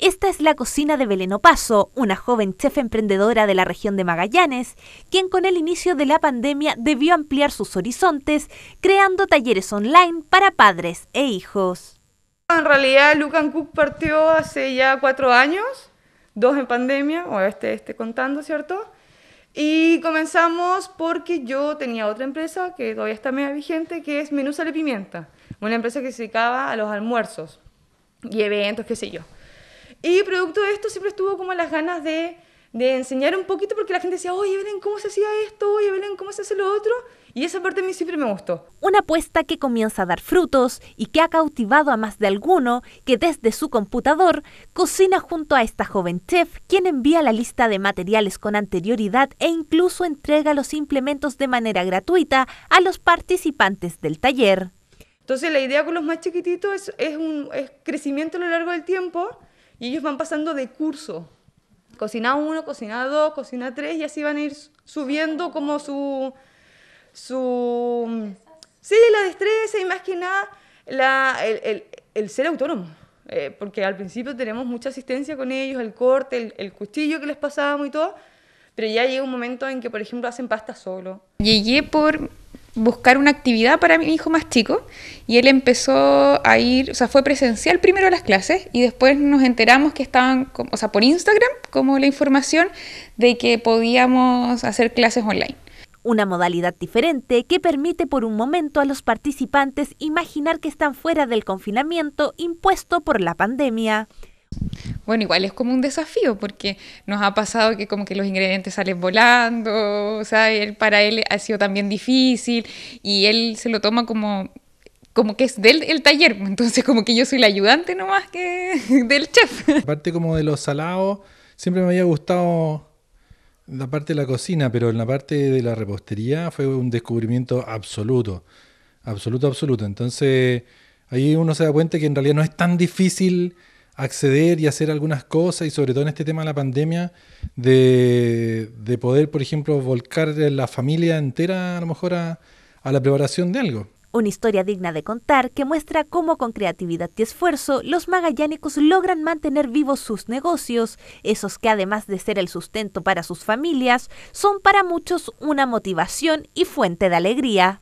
Esta es la cocina de Belén Paso, una joven chef emprendedora de la región de Magallanes, quien con el inicio de la pandemia debió ampliar sus horizontes, creando talleres online para padres e hijos. En realidad, Lucan Cook partió hace ya cuatro años, dos en pandemia, o este, este contando, ¿cierto? Y comenzamos porque yo tenía otra empresa que todavía está media vigente, que es Menú de Pimienta, una empresa que se dedicaba a los almuerzos y eventos, qué sé yo. Y producto de esto siempre estuvo como las ganas de, enseñar un poquito porque la gente decía, oye Belén, ¿cómo se hacía esto? Oye Belén, ¿cómo se hace lo otro? Y esa parte a mí siempre me gustó. Una apuesta que comienza a dar frutos y que ha cautivado a más de alguno que desde su computador cocina junto a esta joven chef, quien envía la lista de materiales con anterioridad e incluso entrega los implementos de manera gratuita a los participantes del taller. Entonces la idea con los más chiquititos es, un es crecimiento a lo largo del tiempo y ellos van pasando de curso. Cocina uno, cocina dos, cocina tres y así van a ir subiendo como su... su mm, sí, la destreza y más que nada la, el, el, el, ser autónomo. Eh, porque al principio tenemos mucha asistencia con ellos, el corte, el, cuchillo que les pasábamos y todo. Pero ya llega un momento en que, por ejemplo, hacen pasta solo. Llegué por buscar una actividad para mi hijo más chico y él empezó a ir, o sea, fue presencial primero a las clases y después nos enteramos que estaban, o sea, por Instagram como la información de que podíamos hacer clases online. Una modalidad diferente que permite por un momento a los participantes imaginar que están fuera del confinamiento impuesto por la pandemia. Bueno, igual es como un desafío porque nos ha pasado que como que los ingredientes salen volando, o sea, para él ha sido también difícil y él se lo toma como como que es del taller, entonces como que yo soy la ayudante nomás que del chef. Aparte como de los salados, siempre me había gustado la parte de la cocina, pero en la parte de la repostería fue un descubrimiento absoluto, absoluto, absoluto. Entonces ahí uno se da cuenta que en realidad no es tan difícil acceder y hacer algunas cosas y sobre todo en este tema de la pandemia, de, de poder, por ejemplo, volcar la familia entera a lo mejor a la preparación de algo. Una historia digna de contar que muestra cómo con creatividad y esfuerzo los magallánicos logran mantener vivos sus negocios, esos que además de ser el sustento para sus familias, son para muchos una motivación y fuente de alegría.